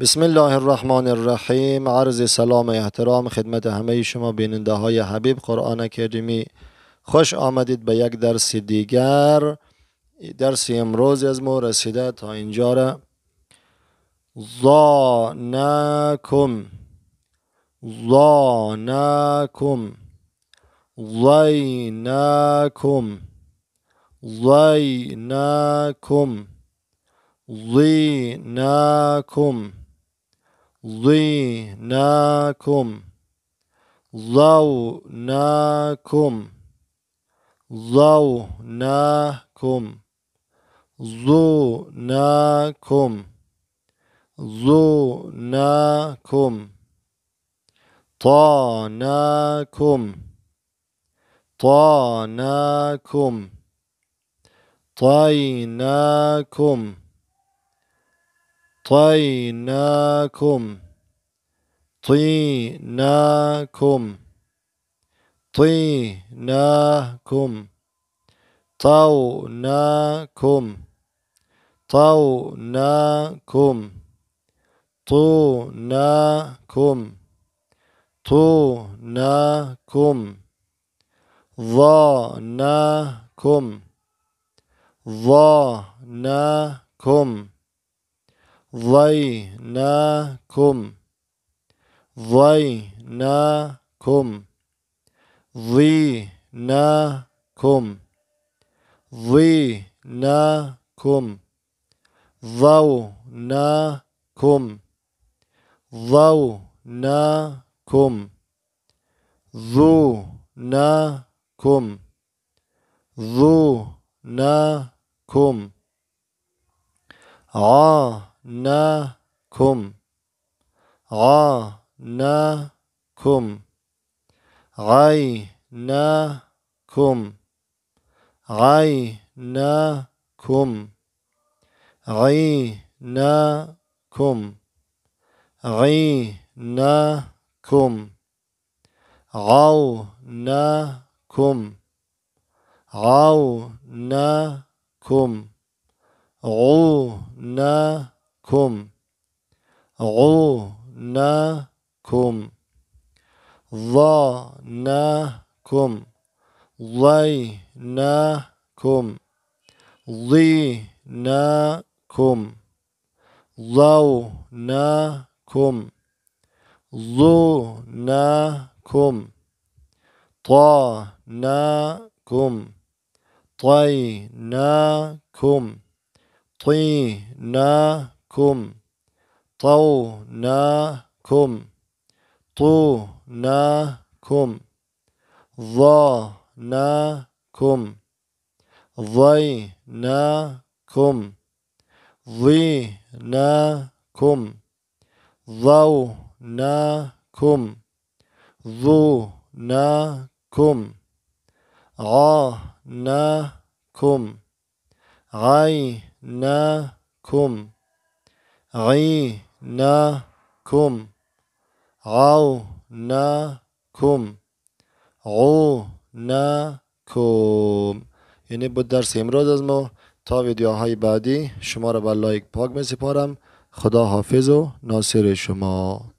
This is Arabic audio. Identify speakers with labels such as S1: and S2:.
S1: بسم الله الرحمن الرحیم عرض سلام و احترام خدمت همه شما بیننده های حبیب قرآن کریمی خوش آمدید به یک درس دیگر درس امروز از ما رسیده تا اینجا را ظانکم ظانکم ظینکم ظینکم نکم ضيناكم ضوناكم ضوناكم ظوناكم ظوناكم طاناكم طاناكم طيناكم طيناكم طيناكم طيناكم طوناكم طوناكم طوناكم طوناكم ظناكم ظناكم ضيناكم ضيناكم ضيناكم ضيناكم ضوناكم ضوناكم ذوناكم ذوناكم عا ناكم غاناكم غيناكم غيناكم غيناكم غيناكم غوناكم غوناكم غوناكم عونكم عونكم ظنكم ضينكم ضينكم ضونكم ظنكم طانكم طيناكم طيناكم طو طو نا نا نا نا نا كم كم كم كم كم ذو نا كم ع نا كم عي نا كم عو نا کوم یعنی بود درس امروز از ما تا ویدیوهای بعدی شما را به لایک پاک می سپارم خدا حافظ و ناصر شما